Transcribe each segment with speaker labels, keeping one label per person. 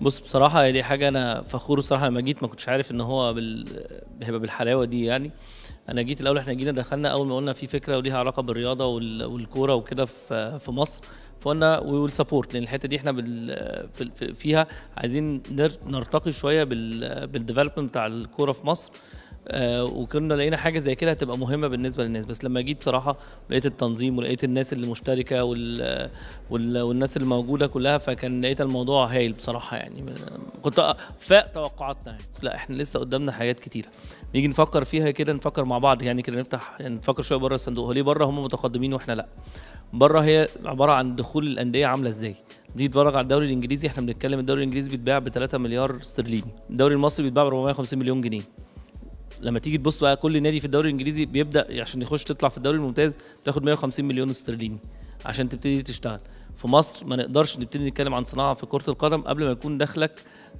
Speaker 1: بص بصراحة هي دي حاجة أنا فخور الصراحة لما جيت ما كنتش عارف إن هو بال... هيبقى بالحلاوة دي يعني أنا جيت الأول إحنا جينا دخلنا أول ما قلنا في فكرة وليها علاقة بالرياضة وال... والكورة وكده في... في مصر فقلنا وي ويل سبورت لأن الحتة دي إحنا بال... في... فيها عايزين نر... نرتقي شوية بال... بالديفلوبمنت بتاع الكورة في مصر آه، وكنا لقينا حاجه زي كده هتبقى مهمه بالنسبه للناس بس لما جيت بصراحه لقيت التنظيم ولقيت الناس اللي مشتركه وال... وال... والناس اللي موجوده كلها فكان لقيت الموضوع هايل بصراحه يعني كنت فاق توقعاتنا يعني. لا احنا لسه قدامنا حاجات كتيره نيجي نفكر فيها كده نفكر مع بعض يعني كده نفتح يعني نفكر شويه بره الصندوق هو ليه بره هم متقدمين واحنا لا بره هي عباره عن دخول الانديه عامله ازاي دي تتفرج على الدوري الانجليزي احنا بنتكلم الدوري الانجليزي بيتباع ب 3 مليار استرليني الدوري المصري بيتباع ب 450 مليون جنيه لما تيجي تبص بقى كل نادي في الدوري الانجليزي بيبدا عشان يخش تطلع في الدوري الممتاز بتاخد 150 مليون استرليني عشان تبتدي تشتغل في مصر ما نقدرش نبتدي نتكلم عن صناعه في كره القدم قبل ما يكون دخلك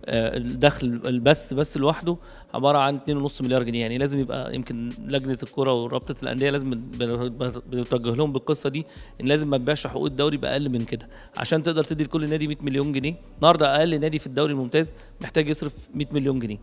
Speaker 1: آه، الدخل البث بس لوحده عباره عن 2.5 مليار جنيه يعني لازم يبقى يمكن لجنه الكره ورابطه الانديه لازم بتوجه لهم بالقصه دي ان لازم ما تبيعش حقوق الدوري باقل من كده عشان تقدر تدي لكل نادي 100 مليون جنيه النهارده اقل نادي في الدوري الممتاز محتاج يصرف 100 مليون جنيه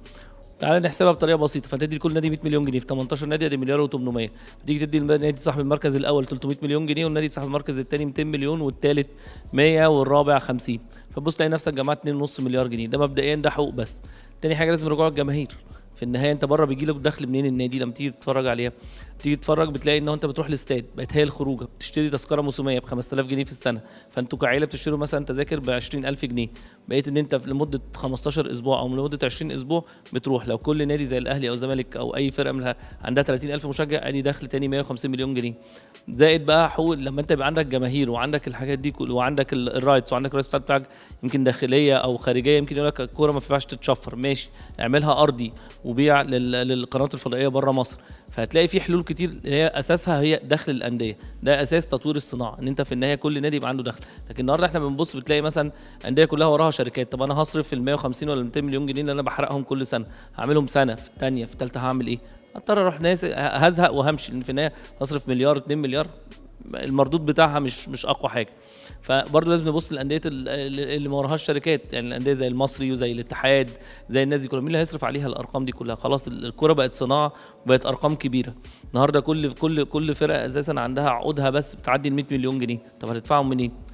Speaker 1: تعالى نحسبها بطريقه بسيطه فتدي لكل نادي 100 مليون جنيه في 18 نادي ادي مليار و800 تيجي تدي النادي صاحب المركز الاول 300 مليون جنيه والنادي صاحب المركز الثاني 200 مليون والثالث 100 والرابع 50 فتبص تلاقي نفسك جمعت 2.5 مليار جنيه ده مبدئيا ده حقوق بس تاني حاجه لازم رجوع الجماهير في النهايه انت بره بيجي لك دخل منين النادي لما تيجي تتفرج عليها تيجي تتفرج بتلاقي ان انت بتروح الاستاد بقت هي الخروجه بتشتري تذكره موسميه ب 5000 جنيه في السنه فانتوا كعيله بتشتروا مثلا تذاكر ب 20000 جنيه بقيت ان انت لمده 15 اسبوع او لمده 20 اسبوع بتروح لو كل نادي زي الاهلي او الزمالك او اي فرقه منها عندها 30000 مشجع ادي دخل تاني 150 مليون جنيه زائد بقى حقوق لما انت يبقى عندك جماهير وعندك الحاجات دي كل وعندك الرايتس وعندك الرايتس بتاعك يمكن داخليه او خارجيه يمكن يقول لك الكوره ما ينفعش تتشفر ماشي اعملها ارضي وبيع للقنوات الفضائيه بره مصر فهتلاقي في حلول كتير اللي هي اساسها هي دخل الانديه ده اساس تطوير الصناعه ان انت في النهايه كل نادي يبقى عنده دخل لكن النهارده احنا بنبص بتلاقي مثلا انديه كلها وراها شركات طب انا هصرف ال 150 ولا 200 مليون جنيه اللي انا بحرقهم كل سنه هعملهم سنه في الثانيه في الثالثه هعمل ايه؟ اضطر اروح ناس هزهق وهمشي لان في النهايه هصرف مليار 2 مليار المردود بتاعها مش مش اقوى حاجه فبرضه لازم نبص للانديه اللي ما وراهاش شركات يعني الانديه زي المصري وزي الاتحاد زي الناس دي كلها مين اللي هيصرف عليها الارقام دي كلها خلاص الكوره بقت صناعه وبقت ارقام كبيره النهارده كل كل كل فرقه اساسا عندها عقودها بس بتعدي ال 100 مليون جنيه طب هتدفعهم منين؟ إيه؟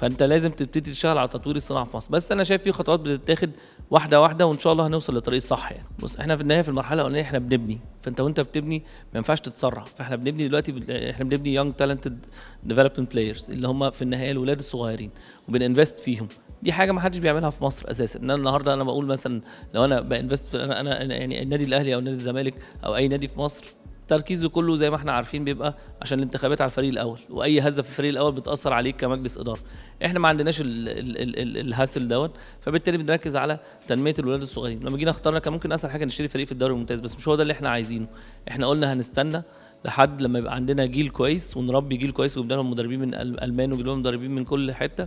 Speaker 1: فانت لازم تبتدي تشتغل على تطوير الصناعه في مصر بس انا شايف في خطوات بتتاخد واحده واحده وان شاء الله هنوصل للطريق الصح يعني بص احنا في النهايه في المرحله الاولانيه احنا بنبني فانت وانت بتبني ما ينفعش تتسرع فاحنا بنبني دلوقتي احنا بنبني يونج تالنتد ديفلوبمنت بلايرز اللي هم في النهايه الاولاد الصغيرين وبننفست فيهم دي حاجه ما حدش بيعملها في مصر اساسا ان انا النهارده انا بقول مثلا لو انا بانفست في انا يعني النادي الاهلي او نادي الزمالك او اي نادي في مصر تركيزه كله زي ما احنا عارفين بيبقى عشان الانتخابات على الفريق الاول واي هزه في الفريق الاول بتاثر عليك كمجلس اداره احنا ما عندناش ال الهاسل دوت فبالتالي بنركز على تنميه الولاد الصغيرين لما جينا اخترنا كان ممكن اسهل حاجه نشتري فريق في الدوري الممتاز بس مش هو ده اللي احنا عايزينه احنا قلنا هنستنى لحد لما يبقى عندنا جيل كويس ونربي جيل كويس ويجيب لهم مدربين من المان ويجيب لهم مدربين من كل حته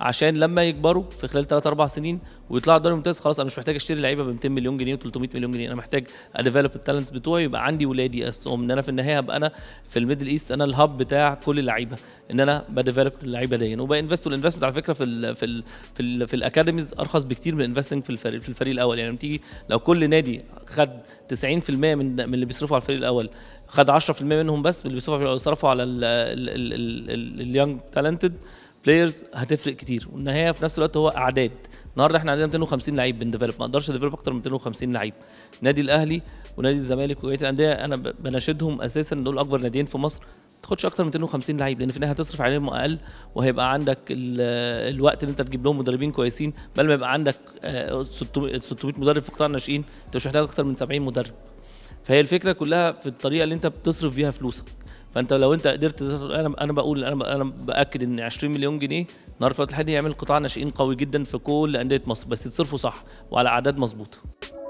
Speaker 1: عشان لما يكبروا في خلال 3 4 سنين ويطلعوا الدوري الممتاز خلاص انا مش محتاج اشتري لعيبه ب 200 مليون جنيه و300 مليون جنيه انا محتاج اديفلوب التالنتس بتوعي يبقى عندي ولادي بس انا في النهايه ابقى انا في الميدل ايست انا الهاب بتاع كل اللعيبه ان انا بديفلوب اللعيبه دي وبانفست والانفستمنت على فكره في الـ في الـ في, الـ في الاكاديميز ارخص بكتير من الانفستنج في الفريق في الفريق الاول يعني تيجي لو كل نادي خد 90% من من اللي بيصرفوا على الفريق الاول خد 10% منهم بس من اللي بيصرفوا على اليونج تالنتد بلايرز هتفرق كتير والنهايه في نفس الوقت هو اعداد النهارده احنا عندنا 250 لعيب بنديفلوب ما اقدرش اديفلوب اكتر من 250 لعيب النادي الاهلي ونادي الزمالك وبقيه الانديه انا بناشدهم اساسا دول اكبر ناديين في مصر ما تاخدش اكتر من 250 لعيب لان في النهايه هتصرف عليهم اقل وهيبقى عندك الوقت اللي انت تجيب لهم مدربين كويسين بل ما يبقى عندك 600 آه، مدرب في قطاع الناشئين انت مش محتاج اكتر من 70 مدرب فهي الفكره كلها في الطريقه اللي انت بتصرف بيها فلوسك فانت لو انت قدرت انا انا بقول انا انا باكد ان 20 مليون جنيه نهار فتح الحديد هيعمل قطاع ناشئين قوي جدا في كل انديه مصر بس يتصرفوا صح وعلى اعداد مظبوطه